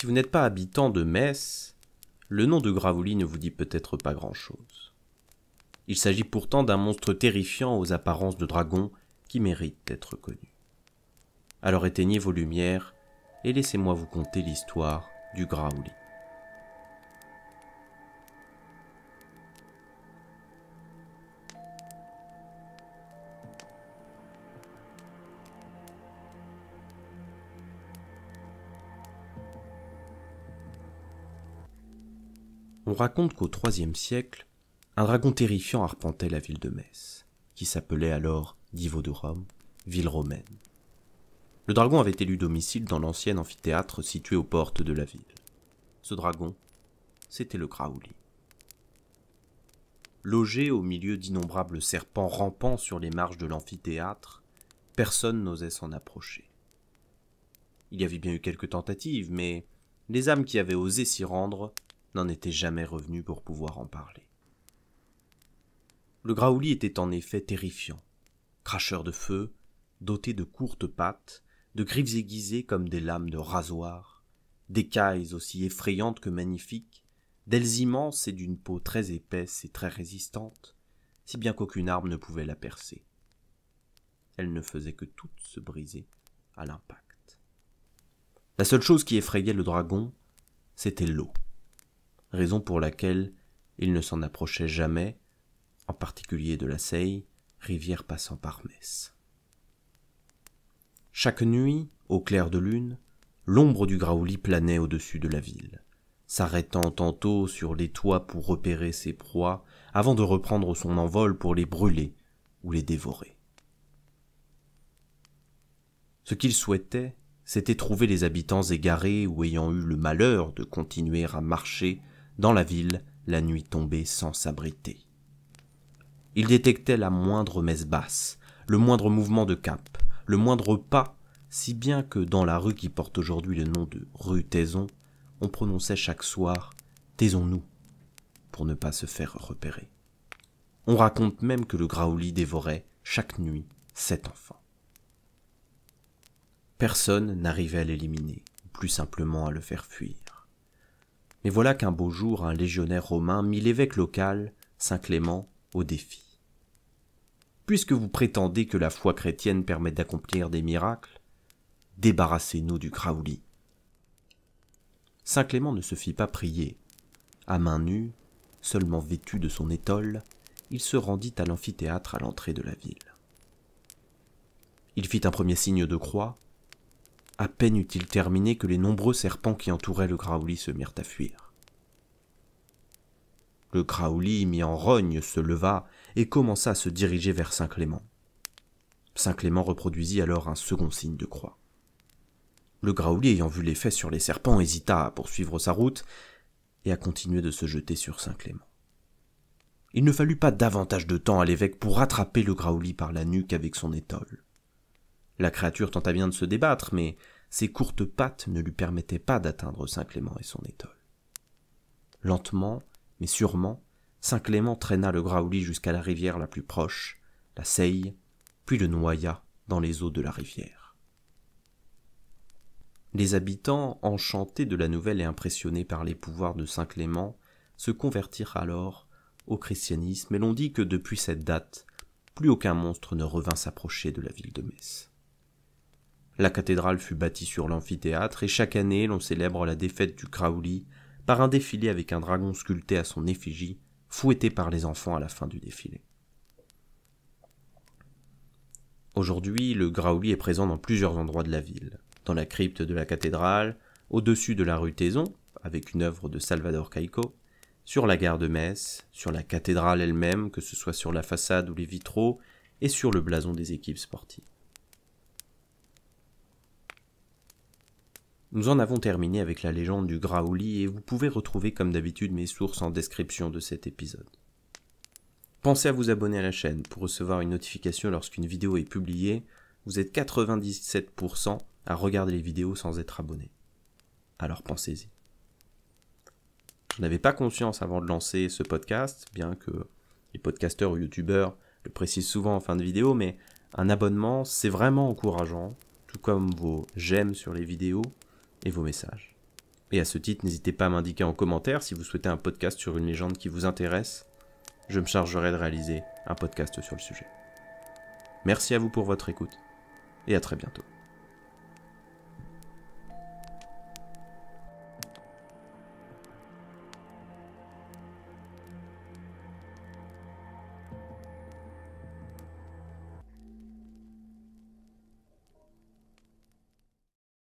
Si vous n'êtes pas habitant de Metz, le nom de Gravouli ne vous dit peut-être pas grand-chose. Il s'agit pourtant d'un monstre terrifiant aux apparences de dragon qui mérite d'être connu. Alors éteignez vos lumières et laissez-moi vous conter l'histoire du Graouli. on raconte qu'au IIIe siècle, un dragon terrifiant arpentait la ville de Metz, qui s'appelait alors Rome, ville romaine. Le dragon avait élu domicile dans l'ancien amphithéâtre situé aux portes de la ville. Ce dragon, c'était le Graouli. Logé au milieu d'innombrables serpents rampant sur les marges de l'amphithéâtre, personne n'osait s'en approcher. Il y avait bien eu quelques tentatives, mais les âmes qui avaient osé s'y rendre n'en était jamais revenu pour pouvoir en parler. Le Graouli était en effet terrifiant, cracheur de feu, doté de courtes pattes, de griffes aiguisées comme des lames de rasoir, d'écailles aussi effrayantes que magnifiques, d'ailes immenses et d'une peau très épaisse et très résistante, si bien qu'aucune arme ne pouvait la percer. Elle ne faisait que toutes se briser à l'impact. La seule chose qui effrayait le dragon, c'était l'eau raison pour laquelle il ne s'en approchait jamais, en particulier de la Seille, rivière passant par Metz. Chaque nuit, au clair de lune, l'ombre du Graouli planait au-dessus de la ville, s'arrêtant tantôt sur les toits pour repérer ses proies, avant de reprendre son envol pour les brûler ou les dévorer. Ce qu'il souhaitait, c'était trouver les habitants égarés ou ayant eu le malheur de continuer à marcher dans la ville, la nuit tombait sans s'abriter. Il détectait la moindre messe basse, le moindre mouvement de cap, le moindre pas, si bien que dans la rue qui porte aujourd'hui le nom de rue Taison, on prononçait chaque soir Taisons-nous pour ne pas se faire repérer. On raconte même que le Graouli dévorait chaque nuit sept enfants. Personne n'arrivait à l'éliminer, ou plus simplement à le faire fuir. Mais voilà qu'un beau jour, un légionnaire romain mit l'évêque local, Saint Clément, au défi. Puisque vous prétendez que la foi chrétienne permet d'accomplir des miracles, débarrassez-nous du Graouli. Saint Clément ne se fit pas prier. À mains nues, seulement vêtu de son étole, il se rendit à l'amphithéâtre à l'entrée de la ville. Il fit un premier signe de croix, à peine eut-il terminé que les nombreux serpents qui entouraient le Graouli se mirent à fuir. Le Graouli, mis en rogne, se leva et commença à se diriger vers Saint-Clément. Saint-Clément reproduisit alors un second signe de croix. Le Graouli, ayant vu l'effet sur les serpents, hésita à poursuivre sa route et à continuer de se jeter sur Saint-Clément. Il ne fallut pas davantage de temps à l'évêque pour rattraper le Graouli par la nuque avec son étole. La créature tenta bien de se débattre, mais ses courtes pattes ne lui permettaient pas d'atteindre Saint-Clément et son étole. Lentement, mais sûrement, Saint-Clément traîna le Graouli jusqu'à la rivière la plus proche, la Seille, puis le noya dans les eaux de la rivière. Les habitants, enchantés de la nouvelle et impressionnés par les pouvoirs de Saint-Clément, se convertirent alors au christianisme et l'on dit que depuis cette date, plus aucun monstre ne revint s'approcher de la ville de Metz. La cathédrale fut bâtie sur l'amphithéâtre et chaque année l'on célèbre la défaite du Graouli par un défilé avec un dragon sculpté à son effigie, fouetté par les enfants à la fin du défilé. Aujourd'hui, le Graouli est présent dans plusieurs endroits de la ville. Dans la crypte de la cathédrale, au-dessus de la rue Taison, avec une œuvre de Salvador Caico, sur la gare de Metz, sur la cathédrale elle-même, que ce soit sur la façade ou les vitraux, et sur le blason des équipes sportives. Nous en avons terminé avec la légende du Graouli et vous pouvez retrouver comme d'habitude mes sources en description de cet épisode. Pensez à vous abonner à la chaîne pour recevoir une notification lorsqu'une vidéo est publiée. Vous êtes 97% à regarder les vidéos sans être abonné. Alors pensez-y. Je n'avais pas conscience avant de lancer ce podcast, bien que les podcasteurs ou youtubeurs le précisent souvent en fin de vidéo, mais un abonnement, c'est vraiment encourageant, tout comme vos j'aime sur les vidéos et vos messages. Et à ce titre, n'hésitez pas à m'indiquer en commentaire si vous souhaitez un podcast sur une légende qui vous intéresse. Je me chargerai de réaliser un podcast sur le sujet. Merci à vous pour votre écoute et à très bientôt.